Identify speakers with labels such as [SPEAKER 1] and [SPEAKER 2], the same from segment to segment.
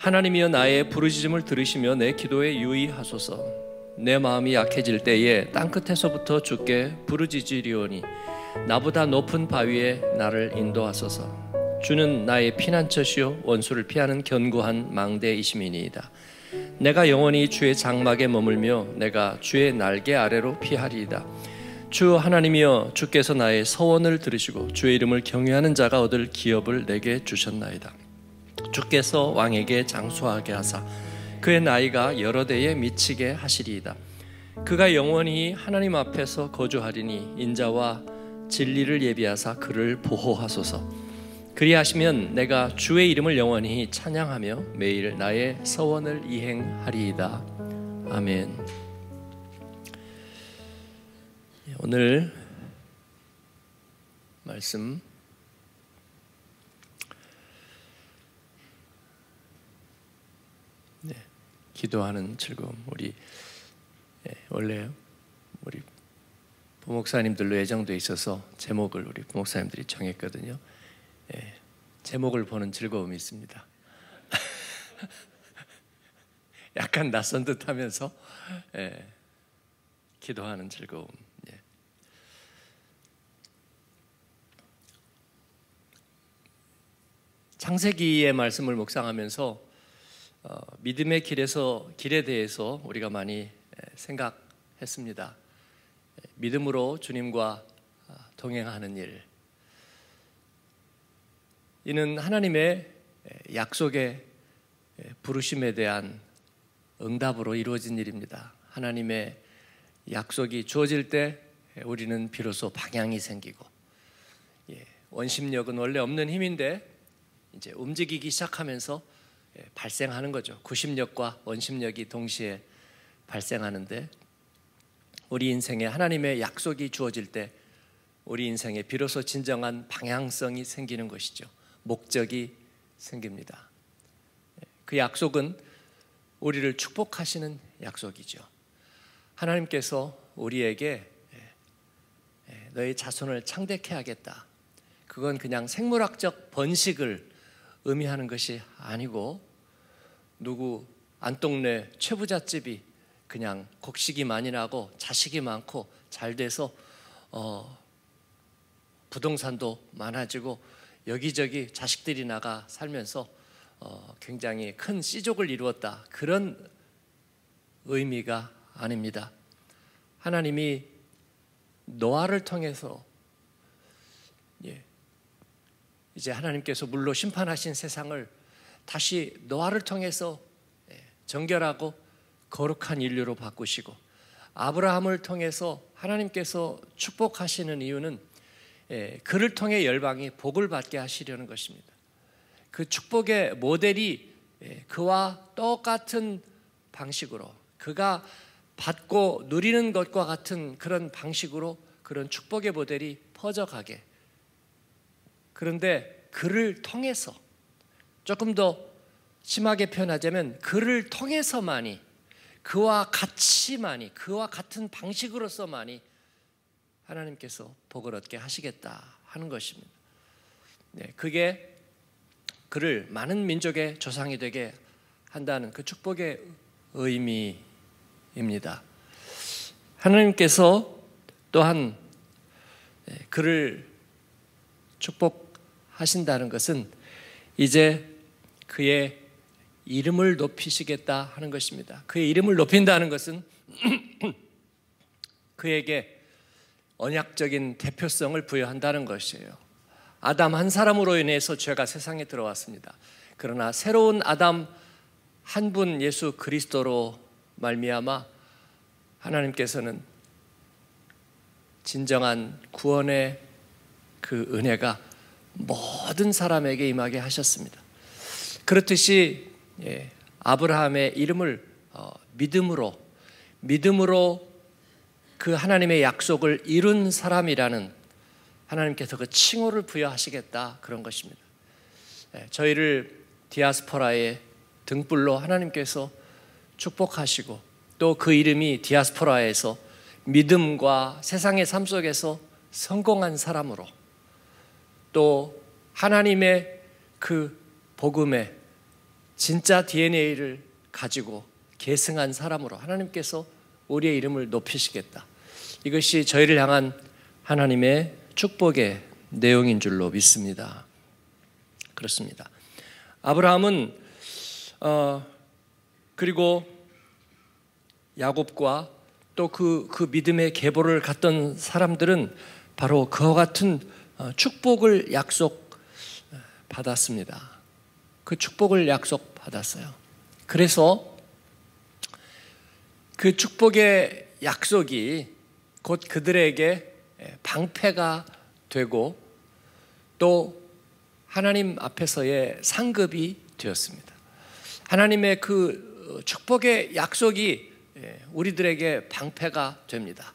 [SPEAKER 1] 하나님이여 나의 부르짖음을 들으시며 내 기도에 유의하소서. 내 마음이 약해질 때에 땅 끝에서부터 주께 부르짖으리오니 나보다 높은 바위에 나를 인도하소서. 주는 나의 피난처시요 원수를 피하는 견고한 망대이심이니이다. 내가 영원히 주의 장막에 머물며 내가 주의 날개 아래로 피하리이다. 주 하나님이여 주께서 나의 서원을 들으시고 주의 이름을 경외하는 자가 얻을 기업을 내게 주셨나이다. 주께서 왕에게 장수하게 하사 그의 나이가 여러 대에 미치게 하시리이다. 그가 영원히 하나님 앞에서 거주하리니 인자와 진리를 예비하사 그를 보호하소서. 그리하시면 내가 주의 이름을 영원히 찬양하며 매일 나의 서원을 이행하리이다. 아멘. 오늘 말씀 기도하는 즐거움. 우리 예, 원래 우리 부목사님들로 예정돼 있어서 제목을 우리 부목사님들이 정했거든요. 예, 제목을 보는 즐거움이 있습니다. 약간 낯선 듯하면서 예, 기도하는 즐거움. 예. 창세기의 말씀을 묵상하면서 어, 믿음의 길에서 길에 대해서 우리가 많이 생각했습니다. 믿음으로 주님과 아, 동행하는 일. 이는 하나님의 약속의 부르심에 대한 응답으로 이루어진 일입니다. 하나님의 약속이 주어질 때 우리는 비로소 방향이 생기고 예, 원심력은 원래 없는 힘인데 이제 움직이기 시작하면서 예, 발생하는 거죠. 구심력과 원심력이 동시에 발생하는데 우리 인생에 하나님의 약속이 주어질 때 우리 인생에 비로소 진정한 방향성이 생기는 것이죠. 목적이 생깁니다. 예, 그 약속은 우리를 축복하시는 약속이죠. 하나님께서 우리에게 예, 너의 자손을 창대케 하겠다. 그건 그냥 생물학적 번식을 의미하는 것이 아니고 누구 안동네 최부잣집이 그냥 곡식이 많이 나고 자식이 많고 잘 돼서 어 부동산도 많아지고 여기저기 자식들이 나가 살면서 어 굉장히 큰 씨족을 이루었다 그런 의미가 아닙니다. 하나님이 노아를 통해서 예, 이제 하나님께서 물로 심판하신 세상을 다시 노아를 통해서 예, 정결하고 거룩한 인류로 바꾸시고 아브라함을 통해서 하나님께서 축복하시는 이유는 예, 그를 통해 열방이 복을 받게 하시려는 것입니다. 그 축복의 모델이 예, 그와 똑같은 방식으로 그가 받고 누리는 것과 같은 그런 방식으로 그런 축복의 모델이 퍼져가게 그런데 그를 통해서 조금 더 심하게 표현하자면 그를 통해서만이 그와 같이만이 그와 같은 방식으로서만이 하나님께서 복을 얻게 하시겠다 하는 것입니다. 네, 그게 그를 많은 민족의 조상이 되게 한다는 그 축복의 의미입니다. 하나님께서 또한 네, 그를 축복 하신다는 것은 이제 그의 이름을 높이시겠다 하는 것입니다. 그의 이름을 높인다는 것은 그에게 언약적인 대표성을 부여한다는 것이에요. 아담 한 사람으로 인해서 죄가 세상에 들어왔습니다. 그러나 새로운 아담 한 분 예수 그리스도로 말미암아 하나님께서는 진정한 구원의 그 은혜가 모든 사람에게 임하게 하셨습니다. 그렇듯이 예, 아브라함의 이름을 어, 믿음으로 믿음으로 그 하나님의 약속을 이룬 사람이라는 하나님께서 그 칭호를 부여하시겠다 그런 것입니다. 예, 저희를 디아스포라의 등불로 하나님께서 축복하시고 또 그 이름이 디아스포라에서 믿음과 세상의 삶 속에서 성공한 사람으로 또 하나님의 그 복음의 진짜 DNA를 가지고 계승한 사람으로 하나님께서 우리의 이름을 높이시겠다. 이것이 저희를 향한 하나님의 축복의 내용인 줄로 믿습니다. 그렇습니다. 아브라함은 어, 그리고 야곱과 또 그그 그 믿음의 계보를 갔던 사람들은 바로 그와 같은 어, 축복을 약속 어, 받았습니다. 그 축복을 약속 받았어요. 그래서 그 축복의 약속이 곧 그들에게 예, 방패가 되고 또 하나님 앞에서의 상급이 되었습니다. 하나님의 그 어, 축복의 약속이 예, 우리들에게 방패가 됩니다.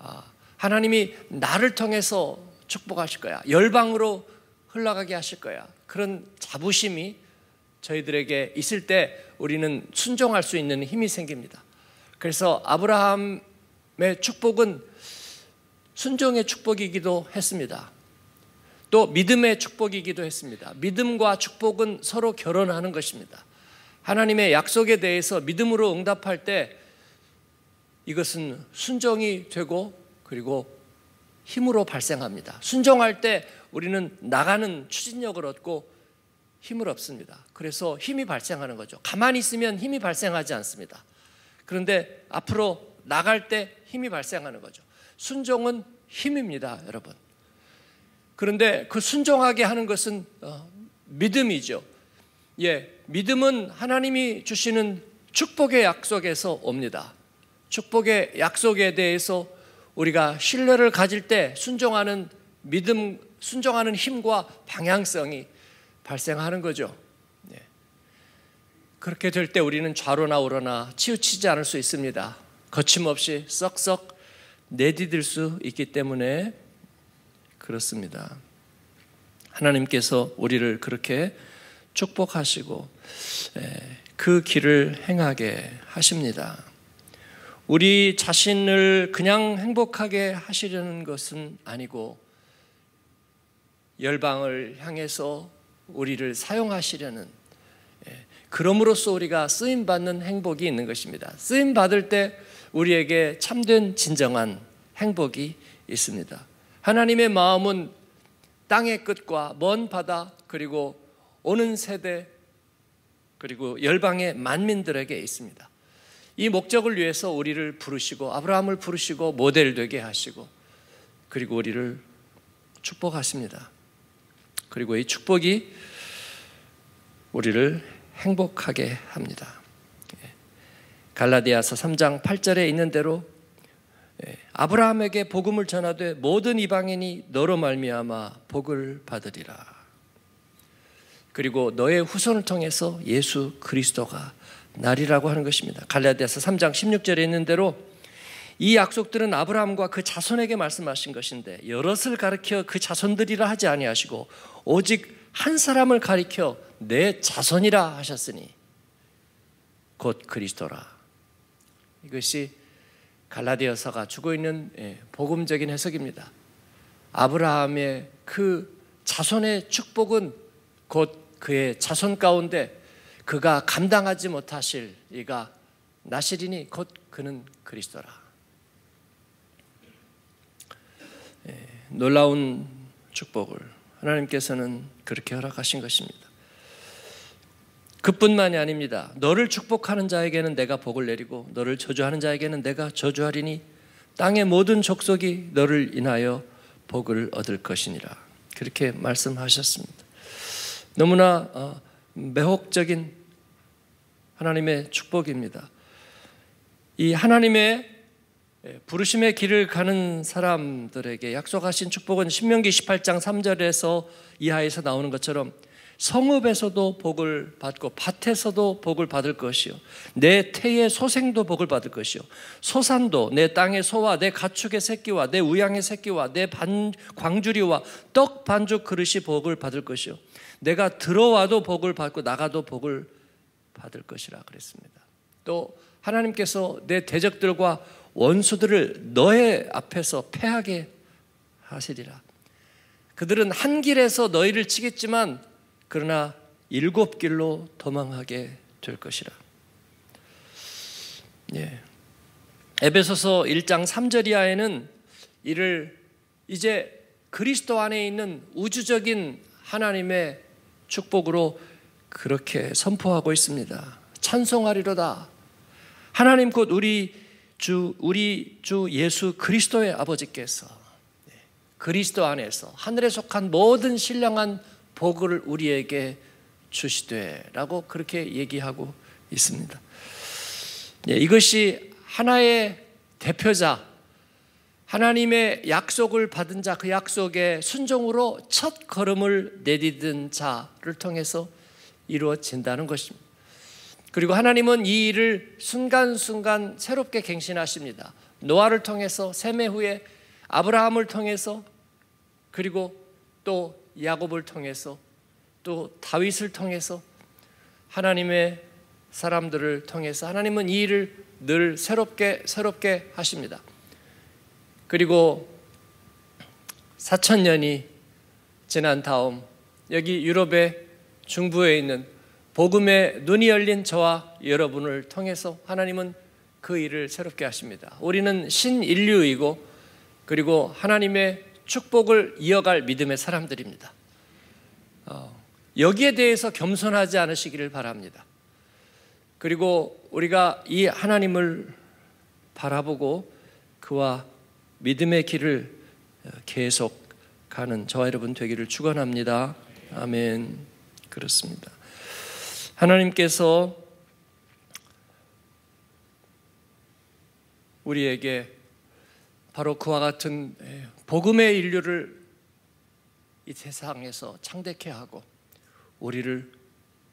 [SPEAKER 1] 아, 하나님이 나를 통해서 축복하실 거야. 열방으로 흘러가게 하실 거야. 그런 자부심이 저희들에게 있을 때 우리는 순종할 수 있는 힘이 생깁니다. 그래서 아브라함의 축복은 순종의 축복이기도 했습니다. 또 믿음의 축복이기도 했습니다. 믿음과 축복은 서로 결혼하는 것입니다. 하나님의 약속에 대해서 믿음으로 응답할 때 이것은 순종이 되고 그리고 힘으로 발생합니다. 순종할 때 우리는 나가는 추진력을 얻고 힘을 얻습니다. 그래서 힘이 발생하는 거죠. 가만히 있으면 힘이 발생하지 않습니다. 그런데 앞으로 나갈 때 힘이 발생하는 거죠. 순종은 힘입니다, 여러분. 그런데 그 순종하게 하는 것은 어, 믿음이죠. 예, 믿음은 하나님이 주시는 축복의 약속에서 옵니다. 축복의 약속에 대해서 우리가 신뢰를 가질 때 순종하는 믿음, 순종하는 힘과 방향성이 발생하는 거죠. 네. 그렇게 될 때 우리는 좌로나 우로나 치우치지 않을 수 있습니다. 거침없이 썩썩 내디딜 수 있기 때문에 그렇습니다. 하나님께서 우리를 그렇게 축복하시고 네, 그 길을 행하게 하십니다. 우리 자신을 그냥 행복하게 하시려는 것은 아니고 열방을 향해서 우리를 사용하시려는 예, 그럼으로써 우리가 쓰임 받는 행복이 있는 것입니다. 쓰임 받을 때 우리에게 참된 진정한 행복이 있습니다. 하나님의 마음은 땅의 끝과 먼 바다 그리고 오는 세대 그리고 열방의 만민들에게 있습니다. 이 목적을 위해서 우리를 부르시고 아브라함을 부르시고 모델 되게 하시고 그리고 우리를 축복하십니다. 그리고 이 축복이 우리를 행복하게 합니다. 예. 갈라디아서 3장 8절에 있는 대로 예, 아브라함에게 복음을 전하되 모든 이방인이 너로 말미암아 복을 받으리라. 그리고 너의 후손을 통해서 예수 그리스도가 날이라고 하는 것입니다. 갈라디아서 3장 16절에 있는 대로 이 약속들은 아브라함과 그 자손에게 말씀하신 것인데 여럿을 가리켜 그 자손들이라 하지 아니하시고 오직 한 사람을 가리켜 내 자손이라 하셨으니 곧 그리스도라. 이것이 갈라디아서가 주고 있는 예, 복음적인 해석입니다. 아브라함의 그 자손의 축복은 곧 그의 자손 가운데 그가 감당하지 못하실 이가 나시리니 곧 그는 그리스도라. 예, 놀라운 축복을 하나님께서는 그렇게 허락하신 것입니다. 그뿐만이 아닙니다. 너를 축복하는 자에게는 내가 복을 내리고 너를 저주하는 자에게는 내가 저주하리니 땅의 모든 족속이 너를 인하여 복을 얻을 것이니라. 그렇게 말씀하셨습니다. 너무나 어, 매혹적인 하나님의 축복입니다. 이 하나님의 부르심의 길을 가는 사람들에게 약속하신 축복은 신명기 18장 3절에서 이하에서 나오는 것처럼 성읍에서도 복을 받고 밭에서도 복을 받을 것이요 내 태의 소생도 복을 받을 것이요 소산도 내 땅의 소와 내 가축의 새끼와 내 우양의 새끼와 내 반, 광주리와 떡 반죽 그릇이 복을 받을 것이요 내가 들어와도 복을 받고 나가도 복을 받을 것이라 그랬습니다. 또 하나님께서 내 대적들과 원수들을 너의 앞에서 패하게 하시리라. 그들은 한 길에서 너희를 치겠지만 그러나 일곱 길로 도망하게 될 것이라. 예. 에베소서 1장 3절 이하에는 이를 이제 그리스도 안에 있는 우주적인 하나님의 축복으로 그렇게 선포하고 있습니다. 찬송하리로다. 하나님 곧 우리 주 우리 주 예수 그리스도의 아버지께서 그리스도 안에서 하늘에 속한 모든 신령한 복을 우리에게 주시되라고 그렇게 얘기하고 있습니다. 예, 이것이 하나의 대표자 하나님의 약속을 받은 자 그 약속의 순종으로 첫 걸음을 내디딘 자를 통해서 이루어진다는 것입니다. 그리고 하나님은 이 일을 순간순간 새롭게 갱신하십니다. 노아를 통해서 셈의 후에 아브라함을 통해서 그리고 또 야곱을 통해서 또 다윗을 통해서 하나님의 사람들을 통해서 하나님은 이 일을 늘 새롭게 새롭게 하십니다. 그리고 4천 년이 지난 다음 여기 유럽의 중부에 있는 복음의 눈이 열린 저와 여러분을 통해서 하나님은 그 일을 새롭게 하십니다. 우리는 신인류이고 그리고 하나님의 축복을 이어갈 믿음의 사람들입니다. 어, 여기에 대해서 겸손하지 않으시기를 바랍니다. 그리고 우리가 이 하나님을 바라보고 그와 믿음의 길을 어, 계속 가는 저와 여러분 되기를 축원합니다. 아멘. 그렇습니다. 하나님께서 우리에게 바로 그와 같은 예, 복음의 인류를 이 세상에서 창대케 하고 우리를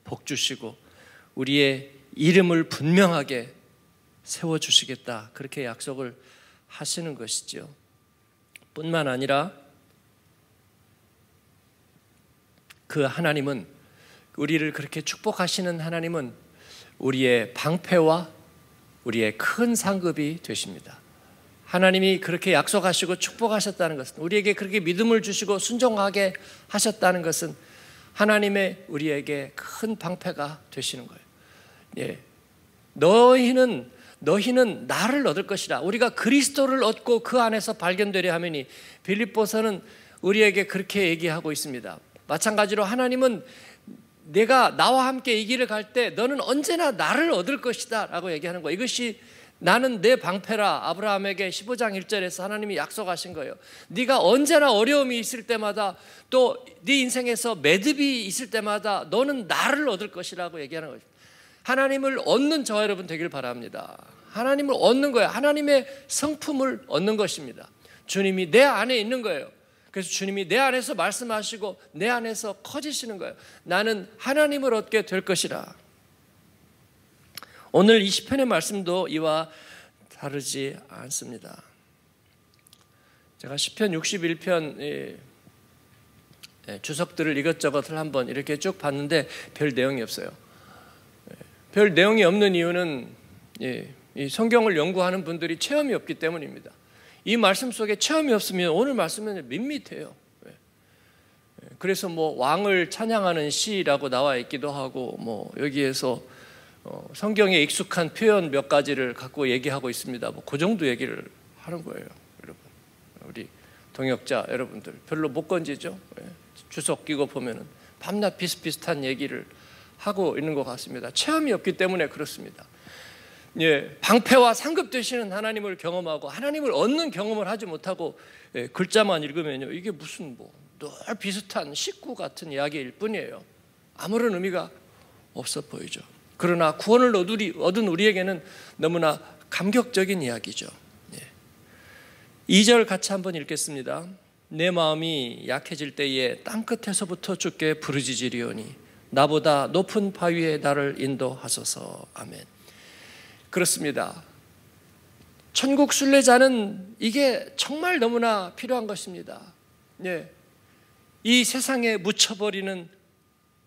[SPEAKER 1] 복 주시고 우리의 이름을 분명하게 세워 주시겠다 그렇게 약속을 하시는 것이지 뿐만 아니라 그 하나님은 우리를 그렇게 축복하시는 하나님은 우리의 방패와 우리의 큰 상급이 되십니다. 하나님이 그렇게 약속하시고 축복하셨다는 것은 우리에게 그렇게 믿음을 주시고 순종하게 하셨다는 것은 하나님의 우리에게 큰 방패가 되시는 거예요. 예. 너희는 너희는 나를 얻을 것이라. 우리가 그리스도를 얻고 그 안에서 발견되려 하매니 빌립보서는 우리에게 그렇게 얘기하고 있습니다. 마찬가지로 하나님은 내가 나와 함께 이 길을 갈 때 너는 언제나 나를 얻을 것이다 라고 얘기하는 거예요. 이것이 나는 내 방패라 아브라함에게 15장 1절에서 하나님이 약속하신 거예요. 네가 언제나 어려움이 있을 때마다 또 네 인생에서 매듭이 있을 때마다 너는 나를 얻을 것이라고 얘기하는 거죠. 하나님을 얻는 저 여러분 되길 바랍니다. 하나님을 얻는 거예요. 하나님의 성품을 얻는 것입니다. 주님이 내 안에 있는 거예요. 그래서 주님이 내 안에서 말씀하시고 내 안에서 커지시는 거예요. 나는 하나님을 얻게 될 것이라. 오늘 20편의 말씀도 이와 다르지 않습니다. 제가 10편 61편 예, 주석들을 이것저것을 한번 이렇게 쭉 봤는데 별 내용이 없어요. 예, 별 내용이 없는 이유는 예, 성경을 연구하는 분들이 체험이 없기 때문입니다. 이 말씀 속에 체험이 없으면 오늘 말씀은 밋밋해요. 예. 예. 그래서 뭐 왕을 찬양하는 시라고 나와 있기도 하고 뭐 여기에서 어, 성경에 익숙한 표현 몇 가지를 갖고 얘기하고 있습니다. 뭐그 정도 얘기를 하는 거예요, 여러분. 우리 동역자 여러분들 별로 못 건지죠. 주석 예. 끼고 보면은 밤낮 비슷비슷한 얘기를 하고 있는 것 같습니다. 체험이 없기 때문에 그렇습니다. 예, 방패와 상급 되시는 하나님을 경험하고 하나님을 얻는 경험을 하지 못하고 예, 글자만 읽으면요 이게 무슨 뭐 늘 비슷한 식구 같은 이야기일 뿐이에요 아무런 의미가 없어 보이죠 그러나 구원을 얻은 우리에게는 너무나 감격적인 이야기죠 예. 2절 같이 한번 읽겠습니다 내 마음이 약해질 때에 땅끝에서부터 주께 부르짖으리오니 나보다 높은 바위에 나를 인도하소서 아멘 그렇습니다. 천국 순례자는 이게 정말 너무나 필요한 것입니다. 예. 이 세상에 묻혀버리는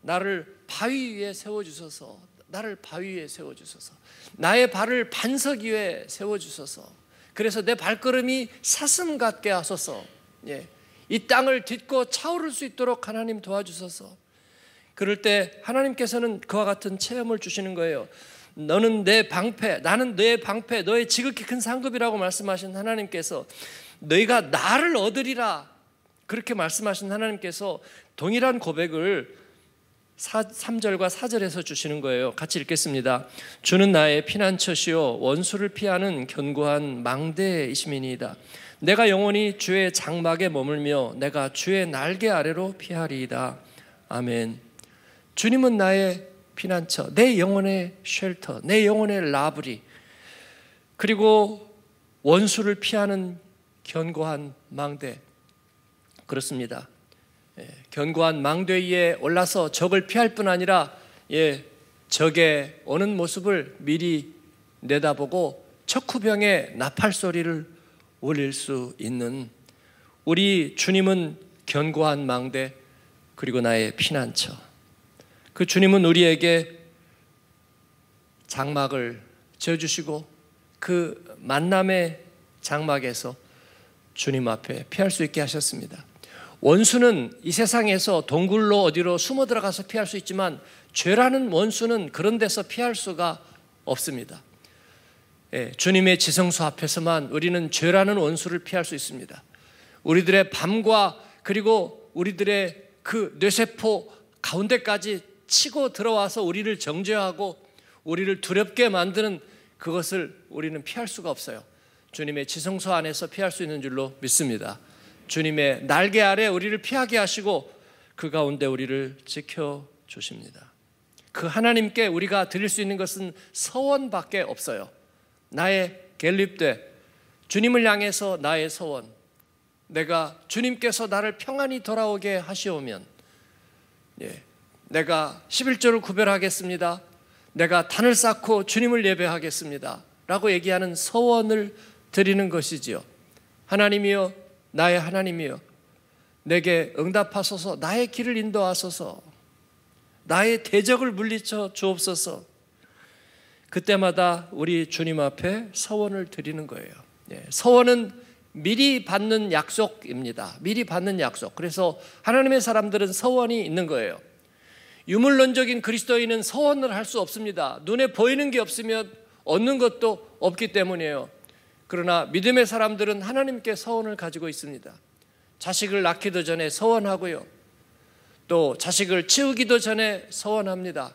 [SPEAKER 1] 나를 바위 위에 세워주소서, 나를 바위 위에 세워주소서, 나의 발을 반석 위에 세워주소서, 그래서 내 발걸음이 사슴 같게 하소서, 예. 이 땅을 딛고 차오를 수 있도록 하나님 도와주소서. 그럴 때 하나님께서는 그와 같은 체험을 주시는 거예요. 너는 내 방패, 나는 너의 방패, 너의 지극히 큰 상급이라고 말씀하신 하나님께서 너희가 나를 얻으리라 그렇게 말씀하신 하나님께서 동일한 고백을 4, 3절과 4절에서 주시는 거예요. 같이 읽겠습니다. 주는 나의 피난처시요 원수를 피하는 견고한 망대이시이니이다. 내가 영원히 주의 장막에 머물며 내가 주의 날개 아래로 피하리이다. 아멘. 주님은 나의 피난처, 내 영혼의 쉘터, 내 영혼의 라브리, 그리고 원수를 피하는 견고한 망대. 그렇습니다. 예, 견고한 망대 위에 올라서 적을 피할 뿐 아니라 예, 적의 오는 모습을 미리 내다보고 척후병에 나팔 소리를 올릴 수 있는 우리 주님은 견고한 망대 그리고 나의 피난처. 그 주님은 우리에게 장막을 지어주시고 그 만남의 장막에서 주님 앞에 피할 수 있게 하셨습니다. 원수는 이 세상에서 동굴로 어디로 숨어 들어가서 피할 수 있지만 죄라는 원수는 그런 데서 피할 수가 없습니다. 예, 주님의 지성소 앞에서만 우리는 죄라는 원수를 피할 수 있습니다. 우리들의 밤과 그리고 우리들의 그 뇌세포 가운데까지 치고 들어와서 우리를 정죄하고 우리를 두렵게 만드는 그것을 우리는 피할 수가 없어요. 주님의 지성소 안에서 피할 수 있는 줄로 믿습니다. 주님의 날개 아래 우리를 피하게 하시고 그 가운데 우리를 지켜 주십니다. 그 하나님께 우리가 드릴 수 있는 것은 서원밖에 없어요. 나의 갤립되 주님을 향해서 나의 서원. 내가 주님께서 나를 평안히 돌아오게 하시오면 예, 내가 11조를 구별하겠습니다. 내가 단을 쌓고 주님을 예배하겠습니다. 라고 얘기하는 서원을 드리는 것이지요. 하나님이여, 나의 하나님이여, 내게 응답하소서, 나의 길을 인도하소서, 나의 대적을 물리쳐 주옵소서. 그때마다 우리 주님 앞에 서원을 드리는 거예요. 예, 서원은 미리 받는 약속입니다. 미리 받는 약속. 그래서 하나님의 사람들은 서원이 있는 거예요. 유물론적인 그리스도인은 서원을 할 수 없습니다. 눈에 보이는 게 없으면 얻는 것도 없기 때문이에요. 그러나 믿음의 사람들은 하나님께 서원을 가지고 있습니다. 자식을 낳기도 전에 서원하고요. 또 자식을 치우기도 전에 서원합니다.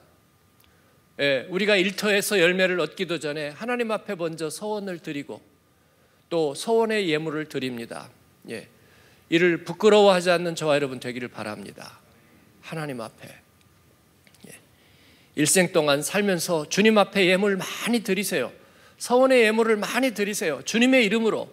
[SPEAKER 1] 예, 우리가 일터에서 열매를 얻기도 전에 하나님 앞에 먼저 서원을 드리고 또 서원의 예물을 드립니다. 예, 이를 부끄러워하지 않는 저와 여러분 되기를 바랍니다. 하나님 앞에. 일생 동안 살면서 주님 앞에 예물 많이 드리세요. 서원의 예물을 많이 드리세요. 주님의 이름으로.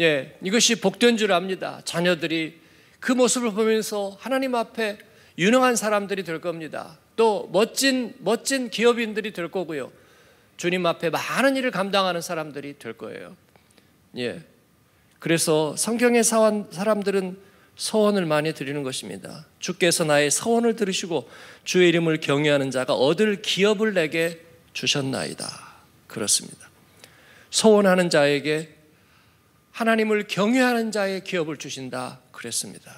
[SPEAKER 1] 예, 이것이 복된 줄 압니다. 자녀들이 그 모습을 보면서 하나님 앞에 유능한 사람들이 될 겁니다. 또 멋진 멋진 기업인들이 될 거고요. 주님 앞에 많은 일을 감당하는 사람들이 될 거예요. 예. 그래서 성경의 사람들은 서원을 많이 드리는 것입니다. 주께서 나의 서원을 들으시고 주의 이름을 경외하는 자가 얻을 기업을 내게 주셨나이다. 그렇습니다. 서원하는 자에게 하나님을 경외하는 자의 기업을 주신다. 그랬습니다.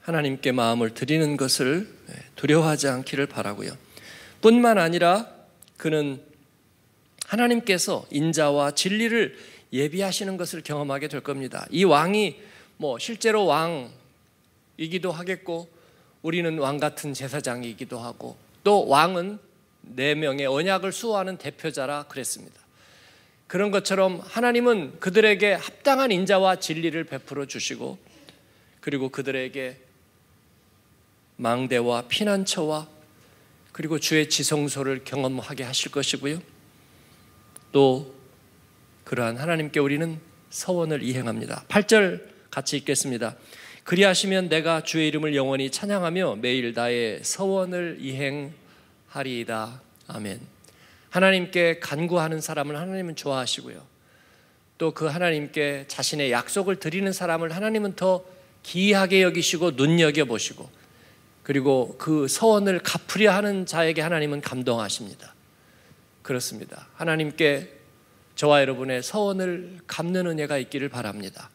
[SPEAKER 1] 하나님께 마음을 드리는 것을 네, 두려워하지 않기를 바라고요. 뿐만 아니라 그는 하나님께서 인자와 진리를 예비하시는 것을 경험하게 될 겁니다. 이 왕이 뭐 실제로 왕이기도 하겠고 우리는 왕 같은 제사장이기도 하고 또 왕은 네 명의 언약을 수호하는 대표자라 그랬습니다. 그런 것처럼 하나님은 그들에게 합당한 인자와 진리를 베풀어 주시고 그리고 그들에게 망대와 피난처와 그리고 주의 지성소를 경험하게 하실 것이고요. 또 그러한 하나님께 우리는 서원을 이행합니다. 8절 같이 읽겠습니다. 그리하시면 내가 주의 이름을 영원히 찬양하며 매일 나의 서원을 이행하리이다. 아멘. 하나님께 간구하는 사람을 하나님은 좋아하시고요. 또 그 하나님께 자신의 약속을 드리는 사람을 하나님은 더 기이하게 여기시고 눈여겨 보시고 그리고 그 서원을 갚으려 하는 자에게 하나님은 감동하십니다. 그렇습니다. 하나님께 저와 여러분의 서원을 갚는 은혜가 있기를 바랍니다.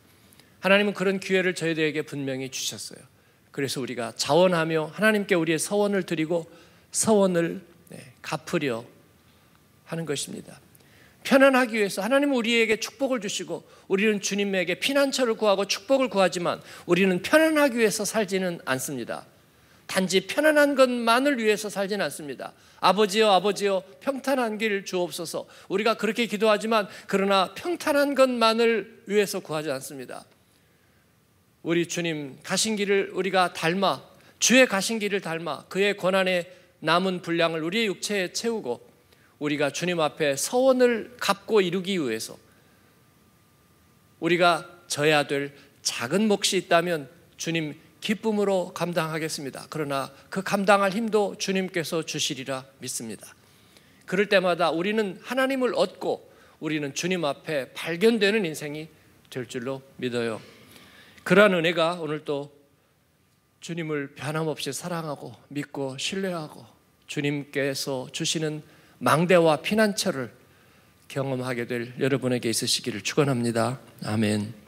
[SPEAKER 1] 하나님은 그런 기회를 저희들에게 분명히 주셨어요. 그래서 우리가 자원하며 하나님께 우리의 서원을 드리고 서원을 네, 갚으려 하는 것입니다. 편안하기 위해서 하나님은 우리에게 축복을 주시고 우리는 주님에게 피난처를 구하고 축복을 구하지만 우리는 편안하기 위해서 살지는 않습니다. 단지 편안한 것만을 위해서 살진 않습니다. 아버지여 아버지여 평탄한 길 주옵소서. 우리가 그렇게 기도하지만 그러나 평탄한 것만을 위해서 구하지 않습니다. 우리 주님 가신 길을 우리가 닮아 주의 가신 길을 닮아 그의 권한에 남은 분량을 우리의 육체에 채우고 우리가 주님 앞에 서원을 갚고 이루기 위해서 우리가 져야 될 작은 몫이 있다면 주님 기쁨으로 감당하겠습니다. 그러나 그 감당할 힘도 주님께서 주시리라 믿습니다. 그럴 때마다 우리는 하나님을 얻고 우리는 주님 앞에 발견되는 인생이 될 줄로 믿어요. 그러한 은혜가 오늘 또 주님을 변함없이 사랑하고 믿고 신뢰하고 주님께서 주시는 망대와 피난처를 경험하게 될 여러분에게 있으시기를 축원합니다. 아멘.